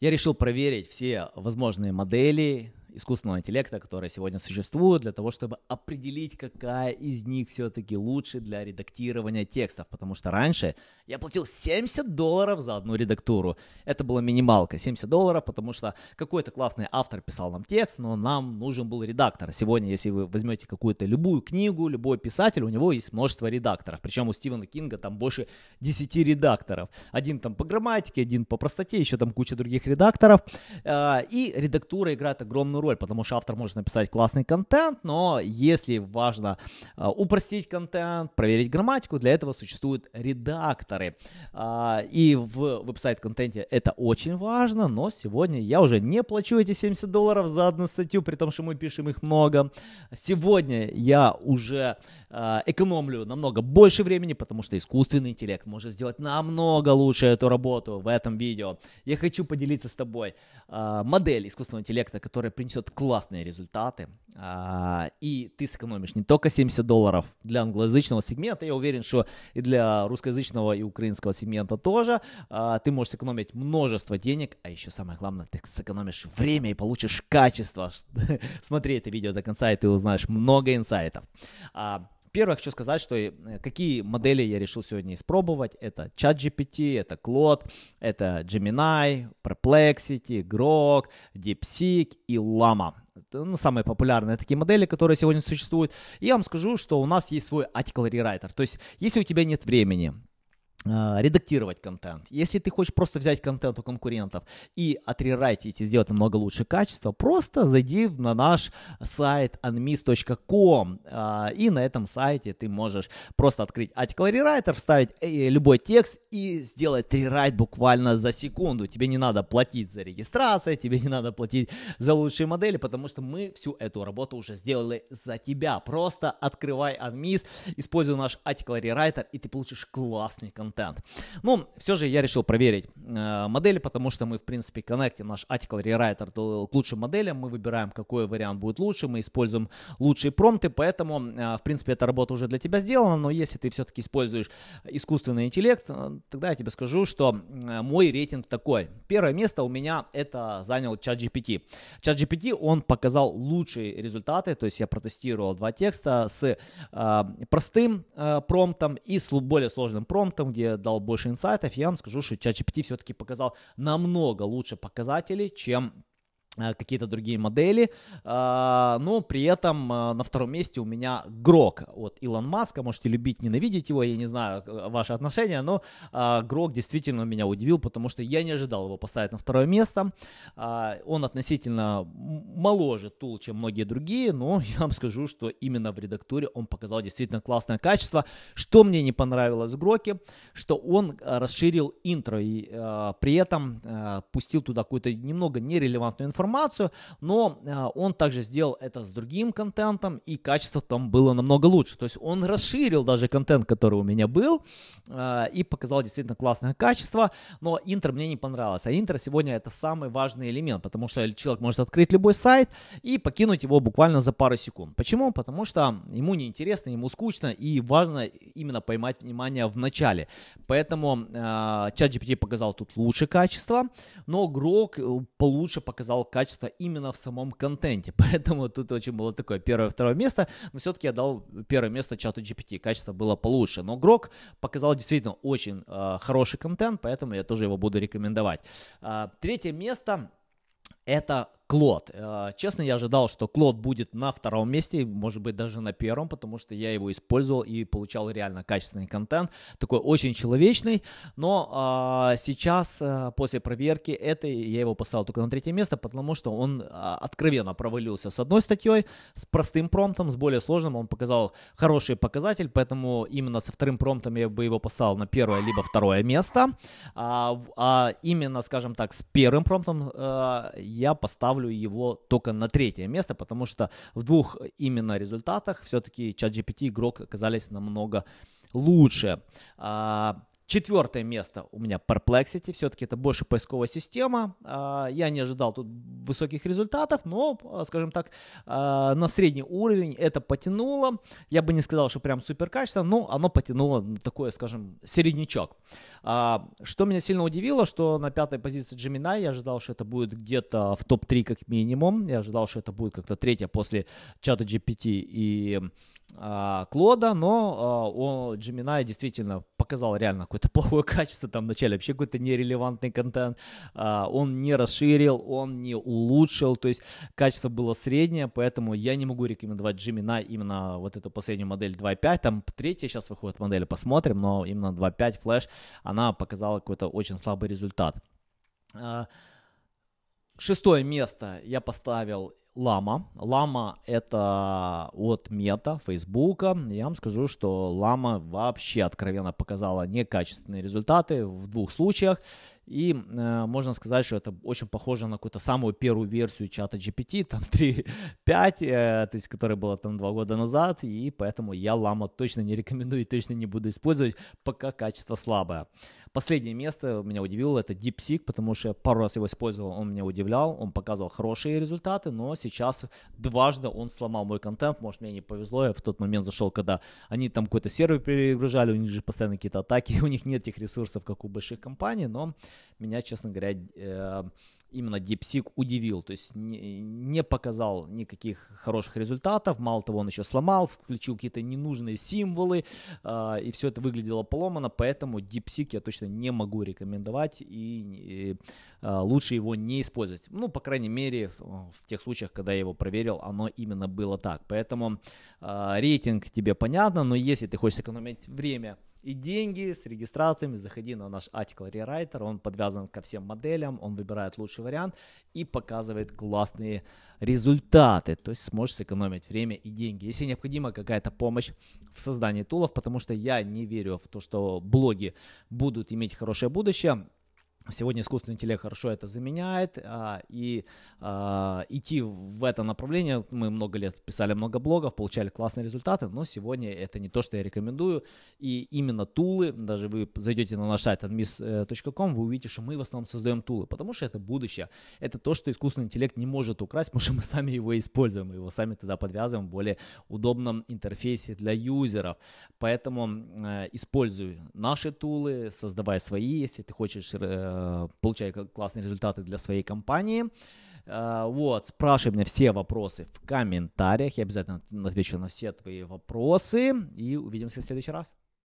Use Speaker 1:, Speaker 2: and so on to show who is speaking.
Speaker 1: Я решил проверить все возможные модели, искусственного интеллекта, которые сегодня существуют, для того, чтобы определить, какая из них все-таки лучше для редактирования текстов. Потому что раньше я платил 70 долларов за одну редактуру. Это была минималка, 70 долларов, потому что какой-то классный автор писал нам текст, но нам нужен был редактор. Сегодня, если вы возьмете какую-то любую книгу, любой писатель, у него есть множество редакторов. Причем у Стивена Кинга там больше 10 редакторов. Один там по грамматике, один по простоте, еще там куча других редакторов. А, и редактура играет огромную роль роль, потому что автор может написать классный контент, но если важно а, упростить контент, проверить грамматику, для этого существуют редакторы. А, и в веб-сайт-контенте это очень важно, но сегодня я уже не плачу эти 70 долларов за одну статью, при том, что мы пишем их много. Сегодня я уже а, экономлю намного больше времени, потому что искусственный интеллект может сделать намного лучше эту работу в этом видео. Я хочу поделиться с тобой модель искусственного интеллекта, которая принесет принесет классные результаты, а, и ты сэкономишь не только 70 долларов для англоязычного сегмента, я уверен, что и для русскоязычного и украинского сегмента тоже, а, ты можешь сэкономить множество денег, а еще самое главное, ты сэкономишь время и получишь качество. Смотри это видео до конца, и ты узнаешь много инсайтов. А, во-первых, хочу сказать, что э, какие модели я решил сегодня испробовать. Это ChatGPT, это Claude, это Gemini, Perplexity, Grok, DeepSeek и Llama ну, самые популярные такие модели, которые сегодня существуют. И я вам скажу, что у нас есть свой article rewriter, То есть, если у тебя нет времени Э, редактировать контент. Если ты хочешь просто взять контент у конкурентов и отрерайтить и сделать намного лучше качество, просто зайди на наш сайт anmis.com э, и на этом сайте ты можешь просто открыть article rewriter, вставить э, любой текст и сделать рерайт буквально за секунду. Тебе не надо платить за регистрацию, тебе не надо платить за лучшие модели, потому что мы всю эту работу уже сделали за тебя. Просто открывай anmis, используй наш article rewriter и ты получишь классный контент контент. Ну, все же я решил проверить э, модели, потому что мы, в принципе, коннектим наш article rewriter к лучшим моделям. Мы выбираем, какой вариант будет лучше, мы используем лучшие промты, поэтому, э, в принципе, эта работа уже для тебя сделана, но если ты все-таки используешь искусственный интеллект, э, тогда я тебе скажу, что э, мой рейтинг такой. Первое место у меня это занял ChatGPT. ChatGPT, он показал лучшие результаты, то есть я протестировал два текста с э, простым э, промптом и с более сложным промтом, где дал больше инсайтов, я вам скажу, что ChatGPT все-таки показал намного лучше показатели, чем Э, какие-то другие модели, а, но при этом э, на втором месте у меня Грок от Илон Маска, можете любить, ненавидеть его, я не знаю э, ваши отношения, но а, Грок действительно меня удивил, потому что я не ожидал его поставить на второе место, а, он относительно моложе Тул, чем многие другие, но я вам скажу, что именно в редактуре он показал действительно классное качество, что мне не понравилось в Гроке, что он расширил интро и при этом пустил туда какую-то немного нерелевантную информацию, информацию, но э, он также сделал это с другим контентом, и качество там было намного лучше. То есть он расширил даже контент, который у меня был, э, и показал действительно классное качество, но интро мне не понравилось. А интро сегодня это самый важный элемент, потому что человек может открыть любой сайт и покинуть его буквально за пару секунд. Почему? Потому что ему неинтересно, ему скучно, и важно именно поймать внимание в начале. Поэтому э, чат GPT показал тут лучше качество, но Грок получше показал качество именно в самом контенте. Поэтому тут очень было такое первое-второе место. Но все-таки я дал первое место чату GPT. Качество было получше. Но Грок показал действительно очень э, хороший контент, поэтому я тоже его буду рекомендовать. Э, третье место это Клод. Э, честно, я ожидал, что Клод будет на втором месте, может быть, даже на первом, потому что я его использовал и получал реально качественный контент, такой очень человечный, но э, сейчас, э, после проверки этой, я его поставил только на третье место, потому что он а, откровенно провалился с одной статьей, с простым промптом, с более сложным, он показал хороший показатель, поэтому именно со вторым промптом я бы его поставил на первое либо второе место, а, а именно, скажем так, с первым промптом я поставлю его только на третье место, потому что в двух именно результатах все-таки чат GPT игрок оказались намного лучше. А, Четвертое место у меня Perplexity, все-таки это больше поисковая система. А, я не ожидал тут высоких результатов, но, а, скажем так, а, на средний уровень это потянуло. Я бы не сказал, что прям супер качество, но оно потянуло на такое, скажем, середнячок. Что меня сильно удивило, что на пятой позиции Gemini я ожидал, что это будет где-то в топ-3 как минимум. Я ожидал, что это будет как-то третья после чата GPT и Клода, но Gemini действительно показал реально какой какое-то плохое качество там вначале, вообще какой-то нерелевантный контент, а, он не расширил, он не улучшил, то есть качество было среднее, поэтому я не могу рекомендовать Джимми на именно вот эту последнюю модель 2.5, там третья сейчас выходит модель, посмотрим, но именно 2.5 Flash, она показала какой-то очень слабый результат. А, шестое место я поставил Лама. Лама это от мета, Фейсбука. Я вам скажу, что Лама вообще откровенно показала некачественные результаты в двух случаях. И э, можно сказать, что это очень похоже на какую-то самую первую версию чата GPT, там 3.5, э, то есть которая была там два года назад, и поэтому я Лама точно не рекомендую и точно не буду использовать, пока качество слабое. Последнее место меня удивило, это DeepSeek, потому что я пару раз его использовал, он меня удивлял, он показывал хорошие результаты, но сейчас дважды он сломал мой контент, может мне не повезло, я в тот момент зашел, когда они там какой-то сервер перегружали, у них же постоянно какие-то атаки, у них нет тех ресурсов, как у больших компаний, но меня, честно говоря, э, именно DeepSeek удивил, то есть не показал никаких хороших результатов, мало того, он еще сломал, включил какие-то ненужные символы, э, и все это выглядело поломано, поэтому DeepSeek я точно не могу рекомендовать, и э, лучше его не использовать. Ну, по крайней мере, в тех случаях, когда я его проверил, оно именно было так. Поэтому рейтинг тебе понятно, но если ты хочешь сэкономить время, и деньги с регистрациями. Заходи на наш Article Rewriter, он подвязан ко всем моделям, он выбирает лучший вариант и показывает классные результаты. То есть сможешь сэкономить время и деньги. Если необходима какая-то помощь в создании тулов, потому что я не верю в то, что блоги будут иметь хорошее будущее, Сегодня искусственный интеллект хорошо это заменяет, а, и а, идти в это направление, мы много лет писали много блогов, получали классные результаты, но сегодня это не то, что я рекомендую, и именно тулы, даже вы зайдете на наш сайт admis.com, вы увидите, что мы в основном создаем тулы, потому что это будущее, это то, что искусственный интеллект не может украсть, потому что мы сами его используем, мы его сами туда подвязываем в более удобном интерфейсе для юзеров, поэтому э, используй наши тулы, создавай свои, если ты хочешь э, Э, получай классные результаты для своей компании. Э, вот, спрашивай меня все вопросы в комментариях. Я обязательно отвечу на все твои вопросы. И увидимся в следующий раз.